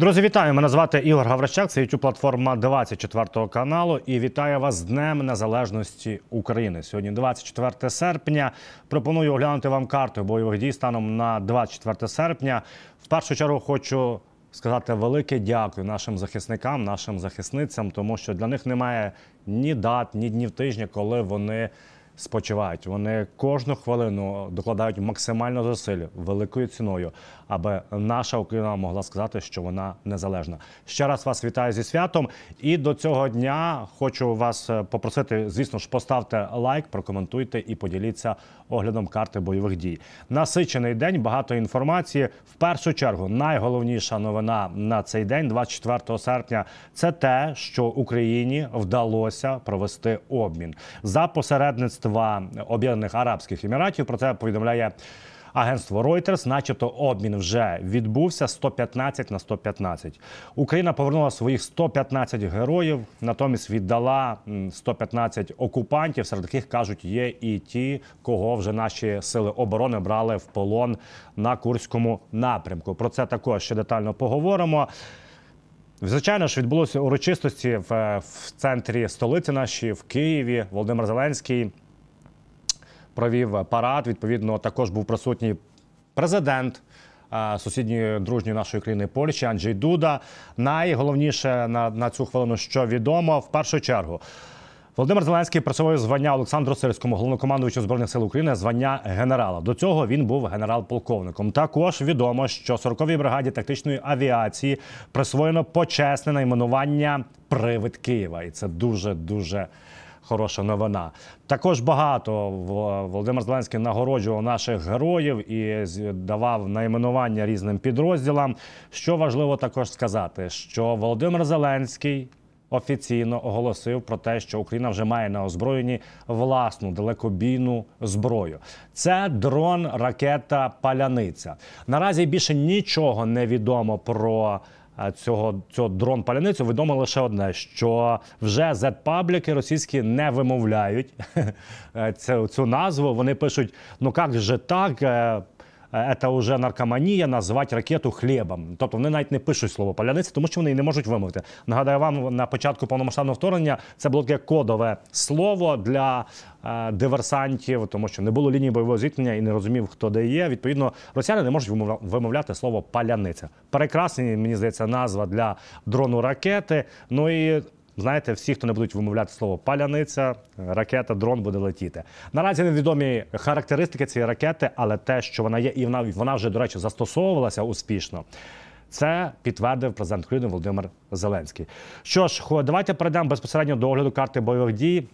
Друзі, вітаю! Мене звати Ігор Гаврищак, Це youtube платформа 24 каналу. І вітаю вас з Днем Незалежності України. Сьогодні, 24 серпня. Пропоную оглянути вам карту бойових дій станом на 24 серпня. В першу чергу хочу. Сказати велике дякую нашим захисникам, нашим захисницям, тому що для них немає ні дат, ні днів тижня, коли вони спочивають. Вони кожну хвилину докладають максимально зусиль великою ціною аби наша Україна могла сказати, що вона незалежна. Ще раз вас вітаю зі святом. І до цього дня хочу вас е, попросити, звісно ж, поставте лайк, прокоментуйте і поділіться оглядом карти бойових дій. Насичений день, багато інформації. В першу чергу найголовніша новина на цей день, 24 серпня, це те, що Україні вдалося провести обмін за посередництва Об'єднаних Арабських Еміратів. Про це повідомляє агентство Reuters, начебто, обмін вже відбувся 115 на 115. Україна повернула своїх 115 героїв, натомість віддала 115 окупантів, серед яких кажуть, є і ті, кого вже наші сили оборони брали в полон на Курському напрямку. Про це також ще детально поговоримо. Звичайно ж, відбулося урочистості в, е, в центрі столиці нашій в Києві. Володимир Зеленський провів парад. Відповідно, також був присутній президент. Е, сусідньої дружньої нашої країни Польщі Анджей Дуда. Найголовніше на на цю хвилину, що відомо, в першу чергу, Володимир Зеленський присвоїв звання Олександру Сирському, головнокомандуючому збройних сил України, звання генерала. До цього він був генерал-полковником. Також відомо, що 40-й бригаді тактичної авіації присвоєно почесне найменування Привид Києва, і це дуже дуже хороша новина. Також багато Володимир Зеленський нагороджував наших героїв і давав найменування різним підрозділам. Що важливо також сказати, що Володимир Зеленський. Офіційно оголосив про те, що Україна вже має на озброєнні власну далекобійну зброю. Це дрон, ракета, паляниця. Наразі більше нічого не відомо про Е, цього цього дрон паляницю відомо лише одне: що вже зет-пабліки російські не вимовляють е, цю цю назву. Вони пишуть: ну як же так, е, Е, це вже наркоманія назвати ракету хлібом. Тобто вони навіть не пишуть слово паляниця, тому що вони не можуть вимовити. Нагадаю вам на початку повномасштабного вторгнення це було таке кодове слово для е, диверсантів, тому що не було лінії бойового зіткнення і не розумів, хто де є. Відповідно, росіяни не можуть вимовляти слово паляниця. Прекрасна, мені здається, назва для дрону ракети. Ну і Знаєте, всі, хто не будуть вимовляти слово паляниця, е, ракета, дрон буде летіти. Наразі невідомі характеристики цієї ракети, але те, що вона є, і вона вона вже, до речі, застосовувалася успішно. Це підтвердив президент України Володимир Зеленський. Що ж, давайте перейдемо безпосередньо до огляду карти бойових дій.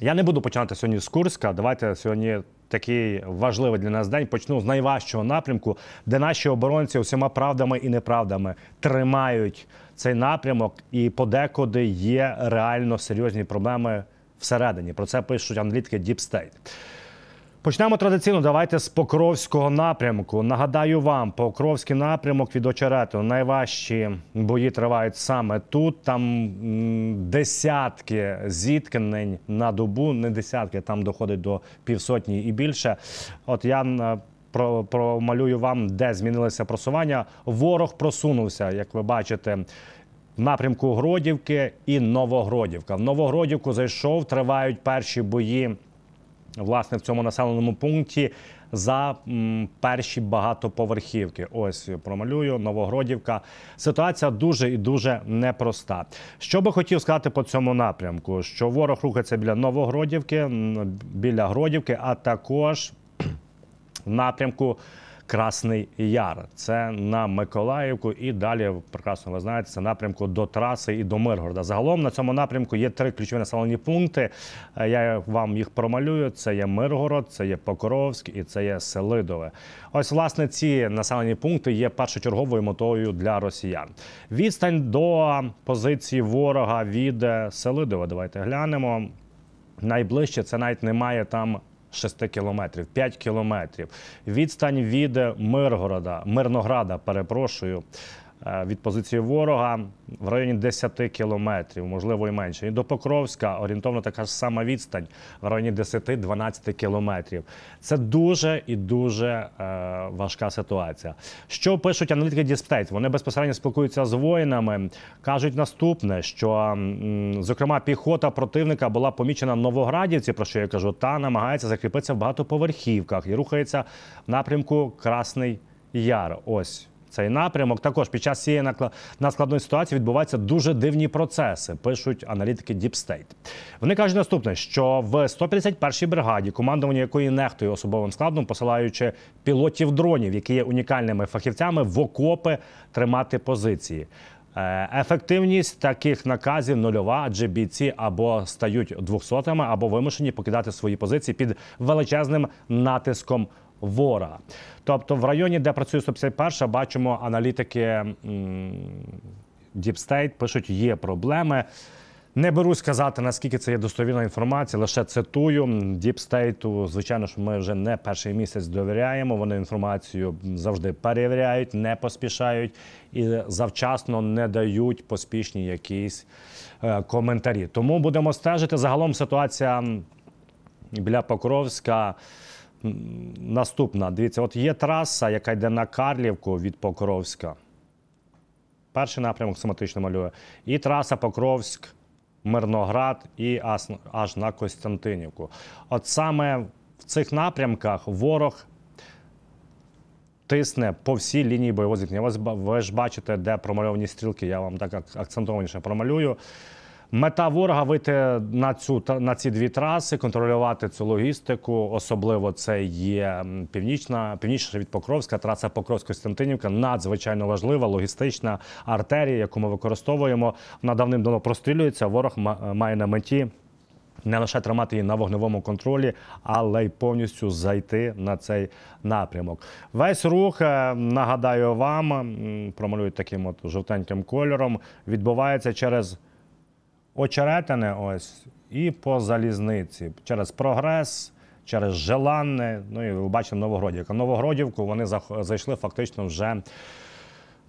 Я не буду починати сьогодні з Курська. Давайте сьогодні такий важливий для нас день. Почну з найважчого напрямку, де наші оборонці усіма правдами і неправдами тримають цей напрямок, і подекуди є реально серйозні проблеми всередині. Про це пишуть аналітики Deep State. Почнемо традиційно. Давайте з Покровського напрямку. Нагадаю вам, Покровський напрямок від очерету найважчі бої тривають саме тут. Там десятки зіткнень на добу, не десятки, там доходить до півсотні і більше. От я промалюю вам, де змінилися просування. Ворог просунувся, як ви бачите. В напрямку Гродівки і Новогродівка. В Новогродівку зайшов, тривають перші бої власне в цьому населеному пункті за перші багатоповерхівки. Ось промалюю Новогродівка. Ситуація дуже і дуже непроста. Що би хотів сказати по цьому напрямку? Що ворог рухається біля Новогродівки, біля Гродівки, а також в напрямку. Красний Яр. Це на Миколаївку і далі прекрасно ви знаєте це напрямку до траси і до Миргорода. Загалом на цьому напрямку є три ключові населені пункти. Е, я вам їх промалюю. Це є Миргород, це є Покровськ і це є Селидове. Ось власне ці населені пункти є першочерговою мотою для росіян. Відстань до позиції ворога від е, Селидова. Давайте глянемо. Найближче це навіть немає там 6 кілометрів, 5 кілометрів. Відстань від Миргорода, Мирнограда, перепрошую. Е, від позиції ворога в районі 10 кілометрів, можливо і менше. І до Покровська орієнтовно така ж сама відстань в районі 10-12 кілометрів. Це дуже і дуже е, важка ситуація. Що пишуть аналітики Діспстейт? Вони безпосередньо спілкуються з воїнами. кажуть наступне: що зокрема піхота противника була помічена в Новоградівці, про що я кажу, та намагається закріпитися в багатоповерхівках і рухається в напрямку Красний Яр. Ось цей напрямок. Також під час цієї наскладної ситуації відбуваються дуже дивні процеси. Пишуть аналітики Deep State. Вони кажуть наступне, що в 151-й бригаді, командування якої нехтує особовим складом, посилаючи пілотів дронів, які є унікальними фахівцями, в окопи тримати позиції. Е, ефективність таких наказів нульова, адже бійці або стають двохсотами, або вимушені покидати свої позиції під величезним натиском ворога. Тобто в районі, де працює 151, бачимо аналітики Діпстейт, пишуть, є проблеми. Не берусь сказати, наскільки це є достовірна інформація, лише цитую. Діпстейту, звичайно ж, ми вже не перший місяць довіряємо. Вони інформацію завжди перевіряють, не поспішають і завчасно не дають поспішні якісь е, коментарі. Тому будемо стежити. Загалом ситуація біля Покровська наступна. Дивіться, от є траса, яка йде на Карлівку від Покровська. Перший напрямок схематично малює. І траса Покровськ, Мирноград і аж на Костянтинівку. От саме в цих напрямках ворог. Тисне по всій лінії бойового зіткнення. Ви ж бачите, де промальовані стрілки. Я вам так акцентованіше промалюю. Мета ворога вийти на цю на ці дві траси, контролювати цю логістику. Особливо це є північна, північніше від Покровська траса покровсько костянтинівка надзвичайно важлива логістична артерія, яку ми використовуємо. Вона давним-давно прострілюється. Ворог е, має на меті. Не лише тримати її на вогневому контролі, але й повністю зайти на цей напрямок. Весь рух е, нагадаю вам, промалюють таким от жовтеньким кольором. Відбувається через Очеретине, ось і по залізниці через прогрес, через желанне. Ну і ви бачите Новогродівка. Новогродівку вони зайшли фактично вже.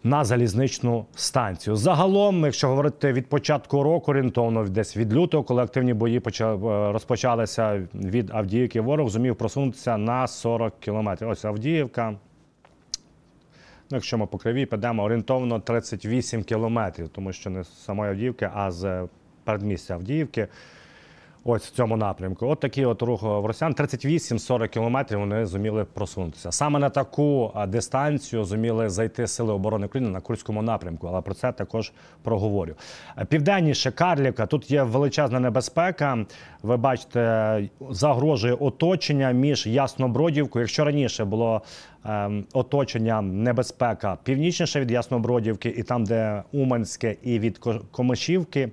На залізничну станцію загалом, якщо говорити від початку року, орієнтовно десь від лютого, коли активні бої е, розпочалися від Авдіївки, ворог зумів просунутися на 40 кілометрів. Ось Авдіївка. Ну, Якщо ми по криві підемо орієнтовно 38 кілометрів, тому що не з самої Авдіївки, а з передмістя Авдіївки. Ось в цьому напрямку. От такі от рух в росіян 38-40 кілометрів вони зуміли просунутися. Саме на таку дистанцію зуміли зайти сили оборони України на Курському напрямку, але про це також проговорю. Південніше Карлівка, тут є величезна небезпека. Ви бачите, загрожує оточення між Яснобродівкою. Якщо раніше було ем, оточення небезпека північніше від Яснобродівки, і там, де Уманське, і від Комишівки,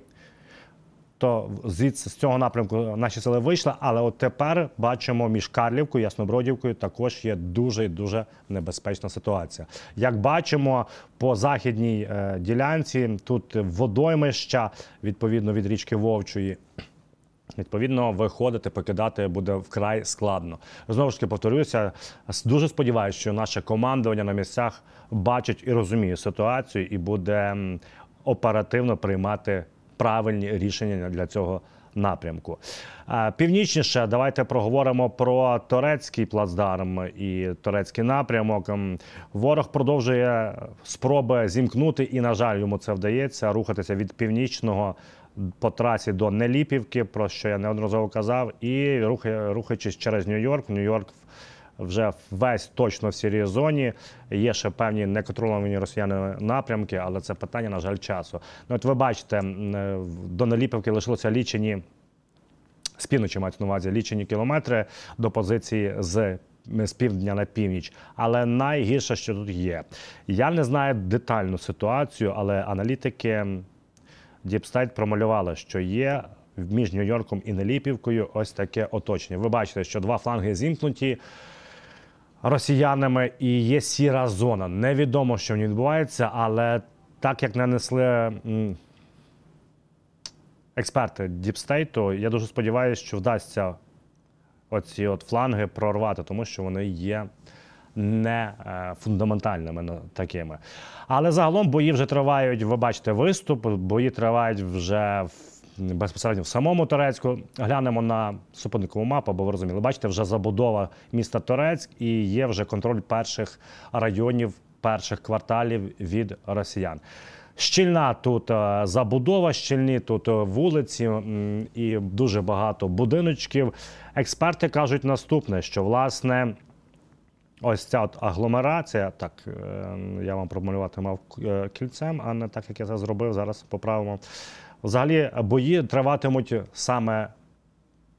то звідси з цього напрямку наші сили вийшли. Але от тепер бачимо між Карлівкою, Яснобродівкою також є дуже і дуже небезпечна ситуація. Як бачимо по західній е, ділянці, тут водоймища відповідно від річки Вовчої. Відповідно, виходити, покидати буде вкрай складно. Знову ж таки, повторюся, дуже сподіваюся, що наше командування на місцях бачить і розуміє ситуацію і буде оперативно приймати правильні рішення для цього напрямку. Північніше давайте проговоримо про турецький плацдарм і турецький напрямок. Ем, ворог продовжує спроби зімкнути, і на жаль, йому це вдається рухатися від північного. По трасі до Неліпівки, про що я неодноразово казав, і рухаючись через Нью-Йорк, Нью-Йорк вже весь точно в сірій зоні. Є ще певні неконтрольовані росіянами напрямки, але це питання, на жаль, часу. Ну, От ви бачите, е, до Наліпівки лишилося лічені з півночі мають на увазі лічені кілометри до позиції з. З півдня на північ, але найгірше, що тут є. Я не знаю детальну ситуацію, але аналітики Діпстайт промалювали, що є між Нью-Йорком і Неліпівкою ось таке оточення. Ви бачите, що два фланги зімкнуті росіянами і є сіра зона. Невідомо, що в ній відбувається, але так як нанесли експерти Діпстейту, я дуже сподіваюся, що вдасться оці от фланги прорвати, тому що вони є. Не е, фундаментальними ну, такими, але загалом бої вже тривають. Ви бачите, виступ бої тривають вже в безпосередньо в самому Турецьку Глянемо на супутникову мапу, бо ви розуміли, бачите, вже забудова міста Турецьк і є вже контроль перших районів, перших кварталів від росіян. Щільна тут е, забудова, щільні тут е, вулиці і дуже багато будиночків. Експерти кажуть наступне: що власне ось ця от агломерація, так е, я вам промалювати мав е, кільцем, а не так, як я це зробив. Зараз поправимо. Взагалі, бої триватимуть саме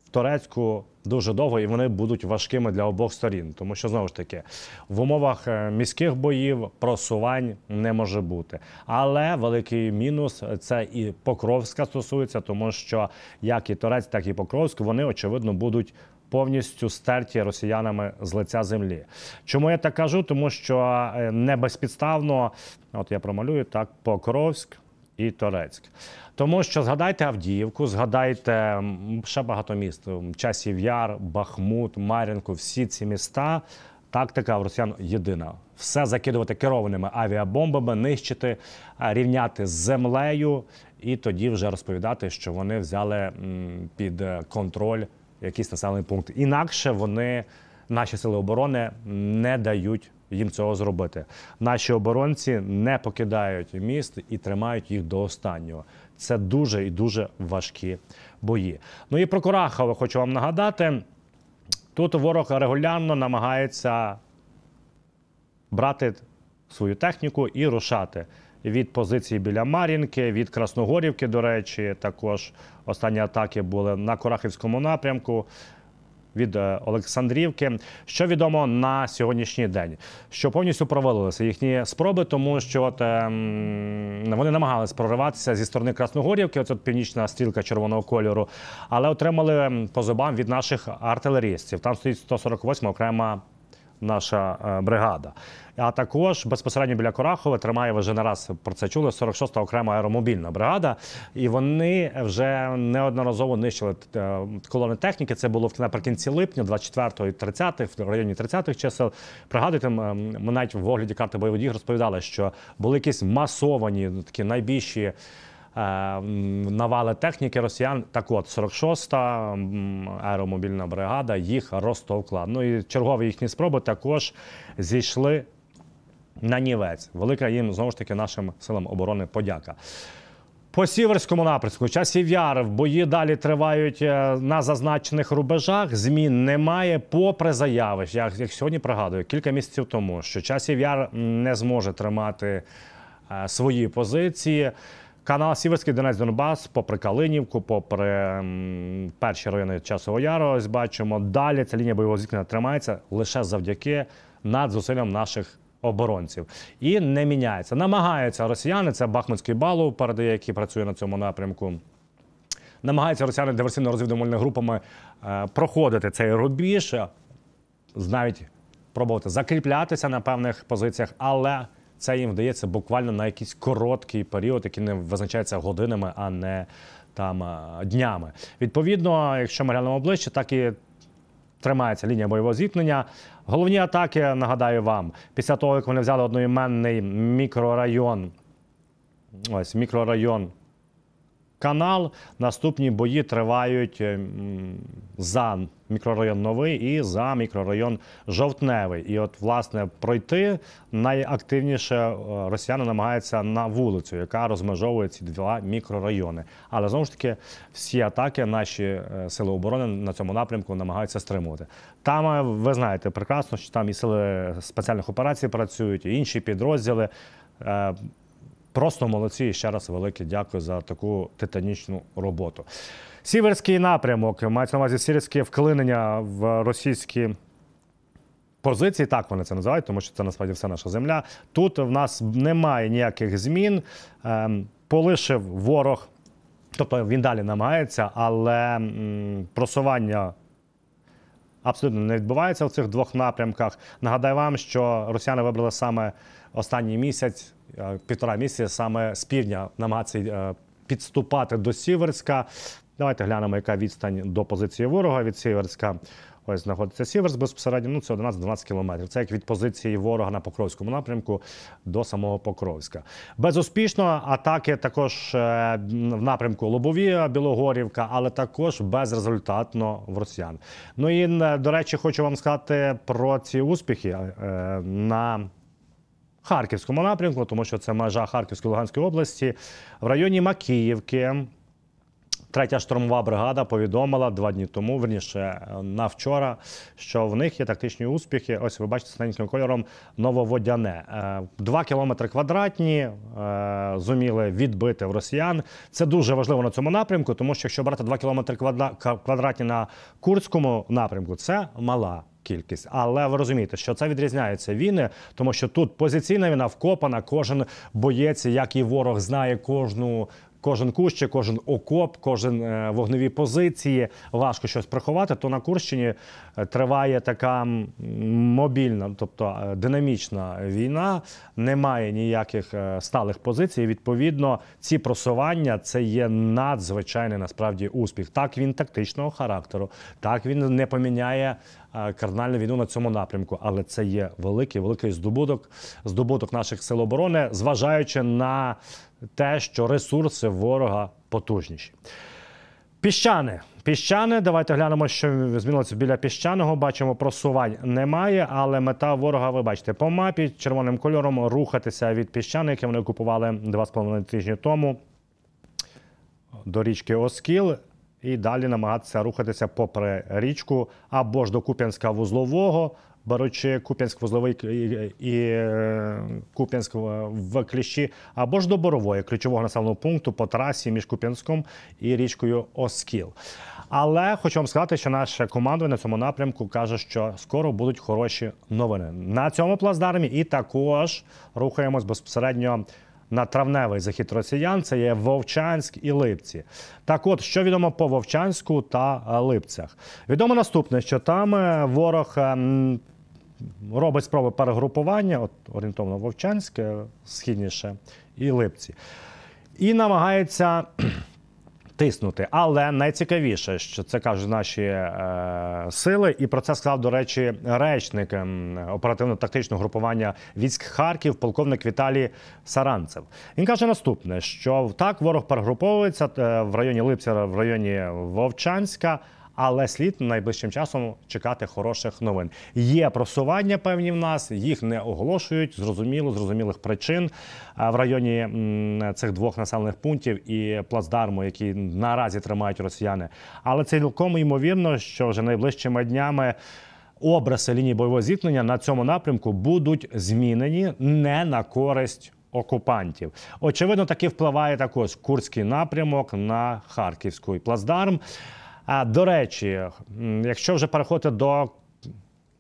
в Турецьку дуже довго, і вони будуть важкими для обох сторін, тому що знову ж таки в умовах е, міських боїв просувань не може бути. Але великий мінус це і Покровська стосується, тому що як і Турець, так і Покровськ, вони очевидно будуть повністю стерті росіянами з лиця землі. Чому я так кажу? Тому що е, не безпідставно, от я промалюю так, Покровськ. І Торецьк, тому що згадайте Авдіївку, згадайте ще багато міст: часів Яр, Бахмут, Мар'їнку, всі ці міста. Тактика в росіян єдина: все закидувати керованими авіабомбами, нищити, е, рівняти з землею, і тоді вже розповідати, що вони взяли під е, контроль якийсь населений пункт. Інакше вони, наші сили оборони, не дають їм цього зробити. Наші оборонці не покидають міст і тримають їх до останнього. Це дуже і дуже важкі бої. Ну і про Корахове хочу вам нагадати. Тут ворог регулярно намагається брати свою техніку і рушати від позиції біля Мар'їнки, від Красногорівки, до речі, також останні атаки були на Корахівському напрямку. Від е, Олександрівки, що відомо на сьогоднішній день, що повністю провалилися їхні спроби, тому що от, ем, вони намагалися прориватися зі сторони Красногорівки, Оце північна стрілка червоного кольору, але отримали ем, по зубам від наших артилерістів. Там стоїть 148 окрема наша е, бригада. А також безпосередньо біля Корахова тримає ви вже не раз про це чули 46-та окрема аеромобільна бригада, і вони вже неодноразово нищили е, колони техніки. Це було наприкінці липня, 24-го і 30 в районі 30-х чисел. Пригадуйте, ми навіть в огляді карти бойових дій розповідали, що були якісь масовані такі найбільші. Е, навали техніки росіян. Так от 46-та аеромобільна бригада їх розтовкла. Ну і чергові їхні спроби також зійшли на нівець. Велика їм знову ж таки нашим силам оборони подяка. По сіверському напрямку часів яр бої далі тривають е, на зазначених рубежах. Змін немає, попри заяви. Я як сьогодні пригадую кілька місяців тому, що часів яр не зможе тримати е, свої позиції. Канал Сіверський Донець Донбас, попри Калинівку, попри перші райони Часового Яру, ось бачимо. Далі ця лінія бойового зіткнення тримається лише завдяки надзусиллям наших оборонців. І не міняється. Намагаються росіяни, це Бахмутський балу передає, який працює на цьому напрямку. Намагаються росіяни диверсійно-розвідувальними групами е, проходити цей рубіж, е, навіть пробувати закріплятися на певних позиціях, але це їм вдається буквально на якийсь короткий період, який не визначається годинами, а не там е, днями. Відповідно, якщо ми глянемо ближче, так і. Тримається лінія бойового зіткнення. Головні атаки, нагадаю вам, після того, як вони взяли одноіменний мікрорайон. Ось мікрорайон канал. Наступні бої тривають ем, за мікрорайон Новий і за мікрорайон Жовтневий. І, от, власне, пройти найактивніше е, росіяни намагаються на вулицю, яка розмежовує ці два мікрорайони. Але знову ж таки, всі атаки наші е, сили оборони на цьому напрямку намагаються стримувати. Там е, ви знаєте прекрасно, що там і сили спеціальних операцій працюють, і інші підрозділи. Просто молодці і ще раз велике дякую за таку титанічну роботу. Сіверський напрямок мається на увазі сіверське вклинення в російські. Позиції так вони це називають, тому що це насправді все наша земля. Тут в нас немає ніяких змін. Ем, полишив ворог, тобто він далі намагається, але просування абсолютно не відбувається в цих двох напрямках. Нагадаю вам, що росіяни вибрали саме останній місяць Е, півтора місяці саме з півдня намагатися е, підступати до Сіверська. Давайте глянемо, яка відстань до позиції ворога від Сіверська. Ось знаходиться Сіверс безпосередньо. Ну це 11-12 кілометрів. Це як від позиції ворога на Покровському напрямку до самого Покровська. Безуспішно атаки також е, в напрямку Лобовія, Білогорівка, але також безрезультатно в росіян. Ну і до речі, хочу вам сказати про ці успіхи на Харківському напрямку, тому що це межа Харківської Луганської області. В районі Макіївки третя штурмова бригада повідомила два дні тому, верніше е, на вчора, що в них є тактичні успіхи. Ось ви бачите синеньким кольором нововодяне. Е, два кілометри квадратні е, зуміли відбити в росіян. Це дуже важливо на цьому напрямку, тому що якщо брати два кілометри квадратні на курському напрямку, це мала кількість. Але ви розумієте, що це відрізняється війни, тому що тут позиційна війна вкопана. Кожен боєць, як і ворог, знає кожну кожен кущ, кожен окоп, кожен е, вогневі позиції. Важко щось приховати. То на Курщині е, триває така мобільна, тобто е, динамічна війна, немає ніяких сталих позицій. Відповідно, ці просування це є надзвичайний насправді успіх. Так він тактичного характеру, так він не поміняє. Кардинальну війну на цьому напрямку, але це є великий великий здобуток здобуток наших сил оборони, зважаючи на те, що ресурси ворога потужніші. Піщани. Піщани, давайте глянемо, що змінилося біля піщаного. Бачимо, просувань немає, але мета ворога, ви бачите, по мапі червоним кольором рухатися від піщани, яке вони окупували 2,5 тижні тому до річки Оскіл. І далі намагатися рухатися попри річку або ж до Куп'янська вузлового, беручи Куп'янськ вузловий і е, Куп'янськ в кліщі, або ж до Борової, ключового населеного пункту по трасі між Куп'янськом і річкою Оскіл. Але хочу вам сказати, що наше командування на цьому напрямку каже, що скоро будуть хороші новини на цьому плацдармі. І також рухаємось безпосередньо. На травневий захід росіян це є Вовчанськ і Липці. Так, от що відомо по Вовчанську та Липцях, відомо наступне, що там е, ворог ем, робить спроби перегрупування, от орієнтовно Вовчанське, східніше і Липці, і намагається тиснути. Але найцікавіше, що це кажуть наші е, сили, і про це сказав, до речі, речник ем, оперативно-тактичного групування військ Харків, полковник Віталій Саранцев. Він каже наступне: що так ворог перегруповується е, в районі Липця, в районі Вовчанська але слід найближчим часом чекати хороших новин. Є просування певні в нас, їх не оголошують. Зрозуміло, зрозумілих причин в районі цих двох населених пунктів і плацдарму, які наразі тримають росіяни. Але це цілком ймовірно, що вже найближчими днями. Образи лінії бойового зіткнення на цьому напрямку будуть змінені не на користь окупантів. Очевидно, таки впливає також курський напрямок на Харківський плацдарм. А до речі, якщо вже переходити до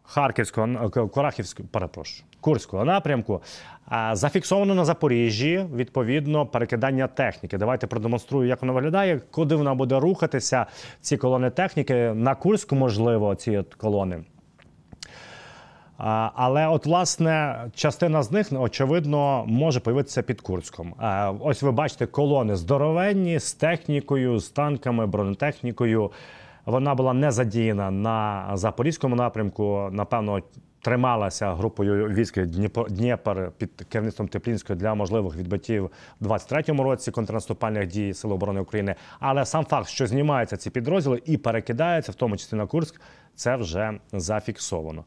Харківського Корахівського, перепрошую, Курського напрямку, зафіксовано на Запоріжжі відповідно перекидання техніки. Давайте продемонструю, як воно виглядає, куди вона буде рухатися. Ці колони техніки на Курську, можливо, ці колони. Але от власне частина з них очевидно може появитися під Курськом. Ось ви бачите колони здоровенні з технікою, з танками, бронетехнікою. Вона була не задіяна на запорізькому напрямку. Напевно, трималася групою військ Дніпр під керівництвом Теплінської для можливих відбиттів у 23-му році контрнаступальних дій Сил оборони України. Але сам факт, що знімаються ці підрозділи і перекидаються, в тому числі на Курськ, це вже зафіксовано.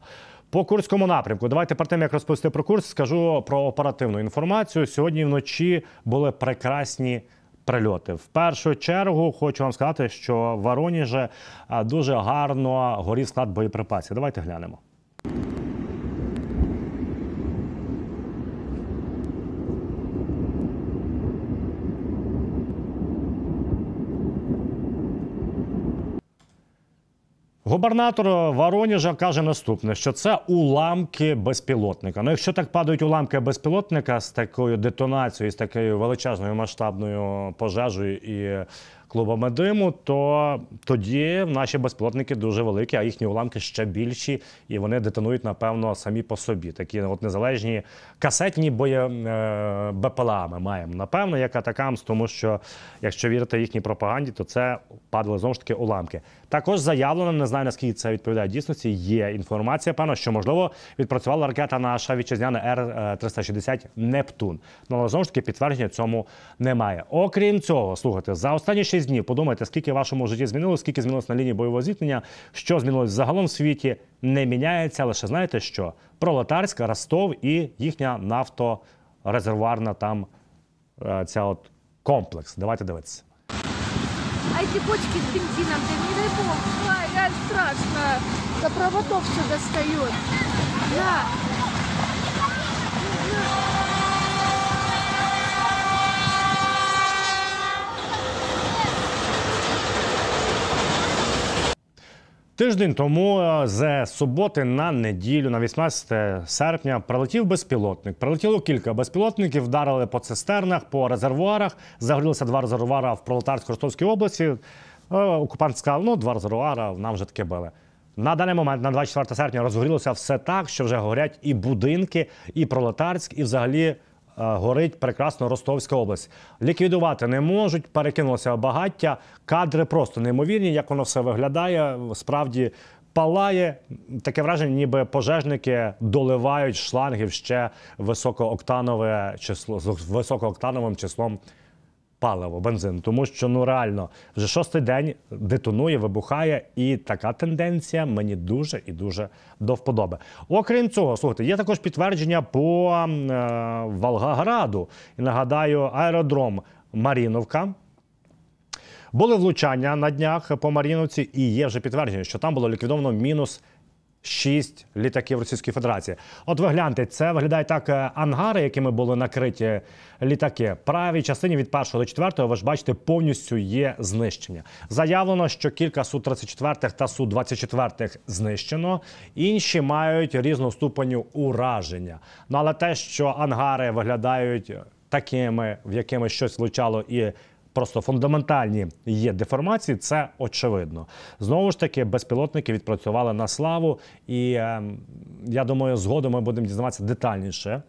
По курському напрямку, давайте про тим, як розповісти про курс, скажу про оперативну інформацію. Сьогодні вночі були прекрасні прильоти. В першу чергу хочу вам сказати, що в Вороніже дуже гарно горів склад боєприпасів. Давайте глянемо. Губернатор Вороніжа каже наступне: що це уламки безпілотника. Ну, якщо так падають уламки безпілотника з такою детонацією, з такою величезною масштабною пожежею і Клубами диму, то тоді наші безпілотники дуже великі, а їхні уламки ще більші, і вони детонують, напевно, самі по собі. Такі от незалежні касетні боє е, БПЛА ми маємо. Напевно, як атакамс, тому що якщо вірити їхній пропаганді, то це падали знову ж таки уламки. Також заявлено, не знаю наскільки це відповідає дійсності. Є інформація, певно, що можливо відпрацювала ракета наша вітчизняна Р 360 е, Нептун. Ну, але знову ж таки підтвердження цьому немає. Окрім цього, слухайте, за останні 6 6 днів. Подумайте, скільки в вашому житті змінилося, скільки змінилось на лінії бойового зіткнення, що змінилось загалом в світі, не міняється. Лише знаєте що? Пролетарськ, Ростов і їхня нафторезервуарна там е, ця от комплекс. Давайте дивитися. А ці бочки з бензином, де не дай Бог, реально страшно. До проводов все достає. Да. Тиждень тому е, з суботи на неділю, на 18 серпня, прилетів безпілотник. Прилетіло кілька безпілотників, вдарили по цистернах, по резервуарах. Загорілися два резервуара в Пролетарсько-Ростовській області. Е, Окупант сказав, ну два резервуара нам вже таки били. На даний момент, на 24 серпня, розгорілося все так, що вже горять і будинки, і пролетарськ, і взагалі Е, горить прекрасно Ростовська область. Ліквідувати не можуть, перекинулося багаття. Кадри просто неймовірні, як воно все виглядає. Справді палає таке враження, ніби пожежники доливають шлангів ще високооктанове число з високооктановим числом паливо, бензин, тому що ну реально вже шостий день детонує, вибухає, і така тенденція мені дуже і дуже до вподоби. Окрім цього, слухайте, є також підтвердження по ем, е, Волгограду. І нагадаю, аеродром Маріновка. Були влучання на днях по Маріновці, і є вже підтвердження, що там було ліквідовано мінус Шість літаків Російської Федерації. От ви гляньте, це виглядає так е, ангари, якими були накриті літаки. Правій частині від 1 до 4 ви ж бачите, повністю є знищення. Заявлено, що кілька су 34 та су 24 знищено. Інші мають різну ступеню ураження. Ну але те, що ангари виглядають такими, в якими щось влучало і просто фундаментальні є деформації, це очевидно. Знову ж таки, безпілотники відпрацювали на славу, і ем, я думаю, згодом ми будемо дізнаватися детальніше.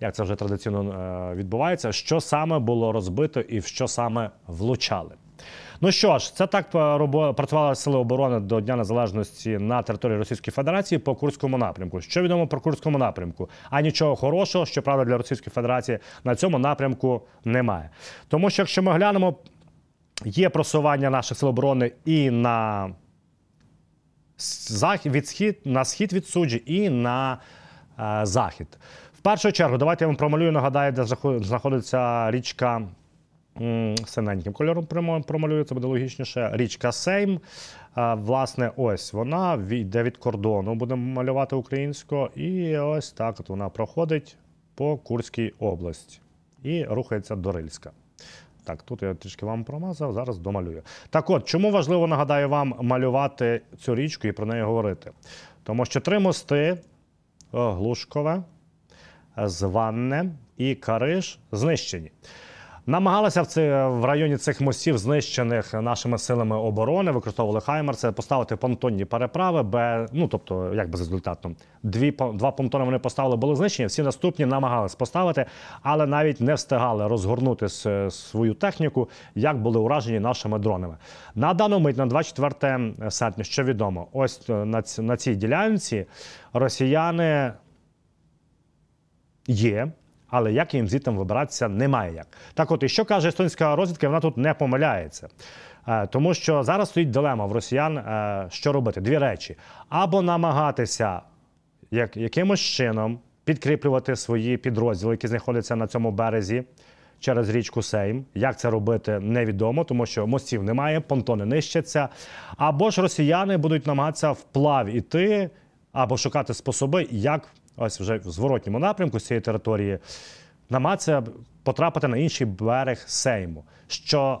Як це вже традиційно е, відбувається, що саме було розбито і в що саме влучали? Ну що ж, це так е, працювали сили оборони до Дня Незалежності на території Російської Федерації по Курському напрямку. Що відомо про Курському напрямку? А нічого хорошого, щоправда, для Російської Федерації на цьому напрямку немає. Тому що, якщо ми глянемо, є просування наших сил оборони і на захід від схід на схід від суджі, і на е, захід. В першу чергу, давайте я вам промалюю, нагадаю, де знаходиться річка синеньким кольором промалюю, це буде логічніше. Річка Сейм. Власне, ось вона йде від кордону, будемо малювати українською. І ось так от вона проходить по Курській області і рухається до Рильська. Так, тут я трішки вам промазав, зараз домалюю. Так от, чому важливо, нагадаю вам, малювати цю річку і про неї говорити? Тому що три мости Глушкове, Званне і кариш знищені. Намагалися в це в районі цих мостів, знищених нашими силами оборони, використовували Хаймерси, поставити понтонні переправи, бе, ну тобто, як безрезультатно. Дві два понтони вони поставили, були знищені. Всі наступні намагались поставити, але навіть не встигали розгорнути свою техніку, як були уражені нашими дронами. На дану мить на 24 серпня, що відомо, ось е, на цій ділянці росіяни є. Але як їм звідти вибиратися, немає як. Так, от і що каже естонська розвідка, вона тут не помиляється. Е, тому що зараз стоїть дилема в росіян, е, що робити? Дві речі: або намагатися як, якимось чином підкріплювати свої підрозділи, які знаходяться на цьому березі через річку Сейм. Як це робити, невідомо, тому що мостів немає, понтони нищаться. Або ж росіяни будуть намагатися вплав іти або шукати способи, як ось вже в зворотньому напрямку з цієї території, намагатися потрапити на інший берег Сейму. Що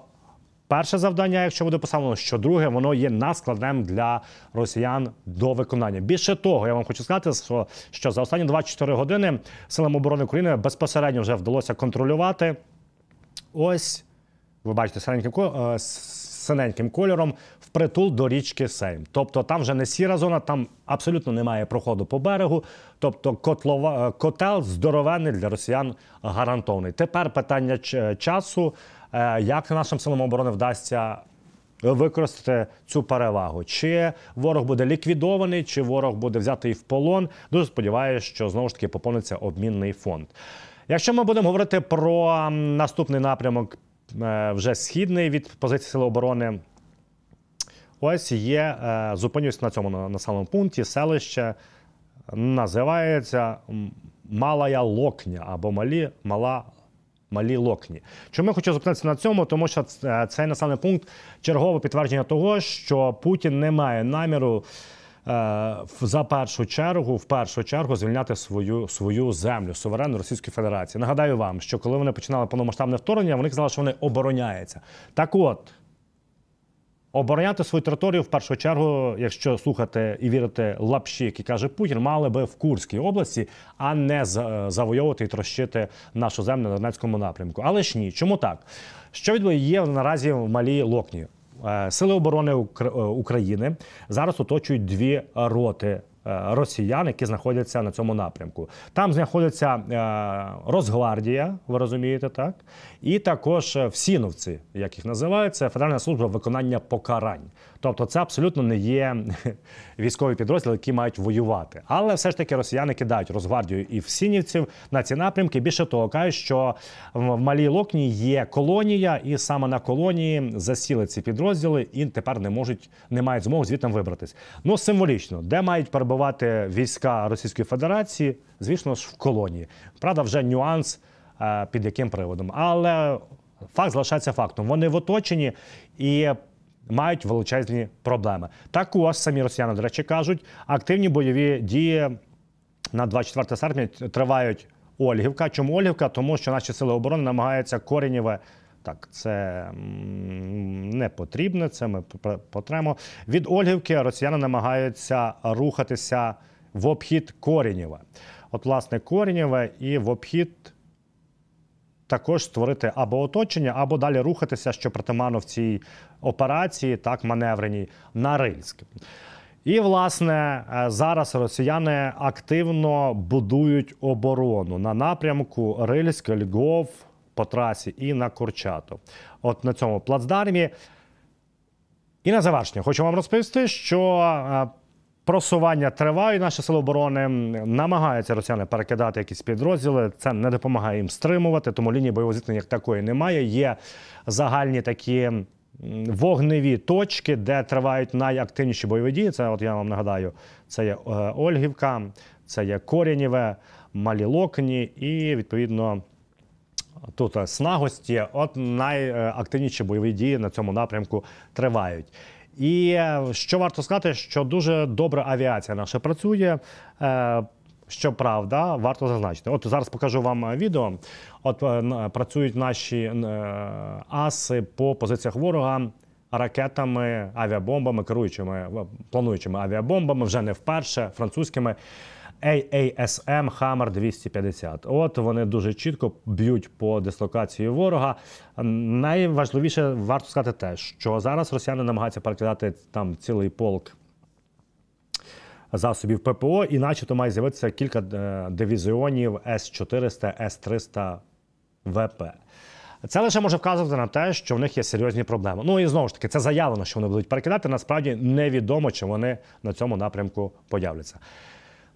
перше завдання, якщо буде поставлено, що друге, воно є наскладним для росіян до виконання. Більше того, я вам хочу сказати, що, що за останні 24 години силам оборони України безпосередньо вже вдалося контролювати. Ось, ви бачите, синеньким е, синеньким кольором впритул до річки Сейм. Тобто там вже не сіра зона, там абсолютно немає проходу по берегу. Тобто, котлова, е, котел здоровений для росіян гарантований. Тепер питання е, часу, е, як нашим силам оборони вдасться. Використати цю перевагу, чи ворог буде ліквідований, чи ворог буде взятий в полон. Дуже сподіваюся, що знову ж таки поповниться обмінний фонд. Якщо ми будемо говорити про наступний напрямок, вже східний від позиції Сили оборони Ось є, е, зупинюсь на цьому на населеному пункті, селище називається Малая Локня або Малі Мала Малі Локні. Чому я хочу зупинитися на цьому? Тому що е, цей населений пункт чергове підтвердження того, що Путін не має наміру. Е, за першу чергу, в першу чергу, звільняти свою свою землю суверенну Російської Федерації. Нагадаю вам, що коли вони починали повномасштабне вторгнення, вони казали, що вони обороняються. Так, от Обороняти свою територію в першу чергу, якщо слухати і вірити лапші, які каже Путін, мали би в Курській області, а не е, завойовувати і трощити нашу землю на Донецькому напрямку. Але ж ні, чому так? Що є наразі в малій локні? Е, Сили оборони е, України зараз оточують дві роти. Росіян, які знаходяться на цьому напрямку, там знаходиться Росгвардія, ви розумієте, так і також е, в Сіновці, як їх називають, це Федеральна служба виконання покарань. Тобто, це абсолютно не є військові підрозділи, які мають воювати. Але все ж таки росіяни кидають Росгвардію і в Сінівців на ці напрямки. Більше того, кажуть, що в малій локні є колонія, і саме на колонії засіли ці підрозділи і тепер не можуть, не мають змоги звідти вибратись. Ну символічно, де мають перебувати війська Російської Федерації, звісно ж в колонії. Правда, вже нюанс. Е, під яким приводом. Але факт залишається фактом. Вони в оточенні і мають величезні проблеми. Також самі росіяни, до речі, кажуть, активні бойові дії на 24 серпня тривають Ольгівка. Чому Ольгівка? Тому що наші сили оборони намагаються коренєве. Так, це не потрібно, це ми потремо. Від Ольгівки росіяни намагаються рухатися в обхід Корінєва. От, власне, Корінєва і в обхід також створити або оточення, або далі рухатися, що притаманно в цій операції, так маневреній на Рильськ. І, власне, е, зараз росіяни активно будують оборону на напрямку Рильськ, Львов, по трасі і на Курчатов. От на цьому плацдармі. І на завершення хочу вам розповісти, що е, Просування триває. Наше село оборони намагаються росіяни перекидати якісь підрозділи. Це не допомагає їм стримувати, тому лінії бойового зіткнення як такої немає. Є загальні такі вогневі точки, де тривають найактивніші бойові дії. Це, от я вам нагадаю, це є е, Ольгівка, це є Корінєве, Малі Локні і відповідно. Тут е, снагості, от найактивніші бойові дії на цьому напрямку тривають. І що варто сказати, що дуже добра авіація наша працює. Е, Щоправда, варто зазначити. От зараз покажу вам відео. От е, працюють наші е, аси по позиціях ворога ракетами, авіабомбами, керуючими плануючими авіабомбами, вже не вперше, французькими. AASM Hammer 250. От вони дуже чітко б'ють по дислокації ворога. Найважливіше варто сказати те, що зараз росіяни намагаються перекидати там цілий полк засобів ППО, і начебто має з'явитися кілька е, дивізіонів С-400, С-300 ВП. Це лише може вказувати на те, що в них є серйозні проблеми. Ну і знову ж таки, це заявлено, що вони будуть перекидати. Насправді невідомо, чи вони на цьому напрямку появляться.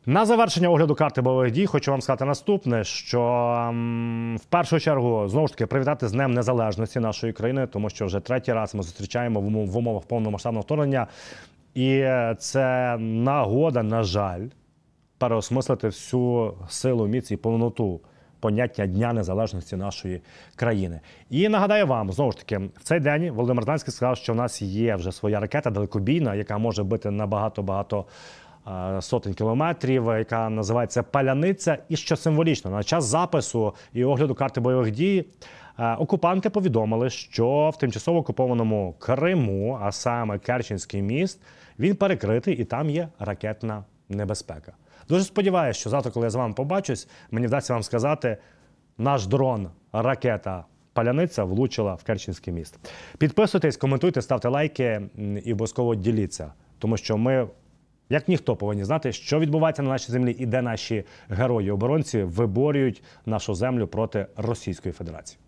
На завершення огляду карти бойових дій хочу вам сказати наступне: що ем, в першу чергу знову ж таки привітати з Днем Незалежності нашої країни, тому що вже третій раз ми зустрічаємо в умовах повномасштабного вторгнення, і це нагода, на жаль, переосмислити всю силу, міць і повноту поняття Дня Незалежності нашої країни. І нагадаю вам, знову ж таки, в цей день Володимир Зеленський сказав, що в нас є вже своя ракета далекобійна, яка може бити набагато багато. Е, сотень кілометрів, яка називається Паляниця. І що символічно, на час запису і огляду карти бойових дій е, окупанти повідомили, що в тимчасово окупованому Криму, а саме Керченський міст, він перекритий і там є ракетна небезпека. Дуже сподіваюся, що завтра, коли я з вами побачусь, мені вдасться вам сказати, наш дрон, ракета. Паляниця влучила в Керченський міст. Підписуйтесь, коментуйте, ставте лайки і обов'язково діліться, тому що ми як ніхто повинні знати, що відбувається на нашій землі і де наші герої-оборонці виборюють нашу землю проти Російської Федерації.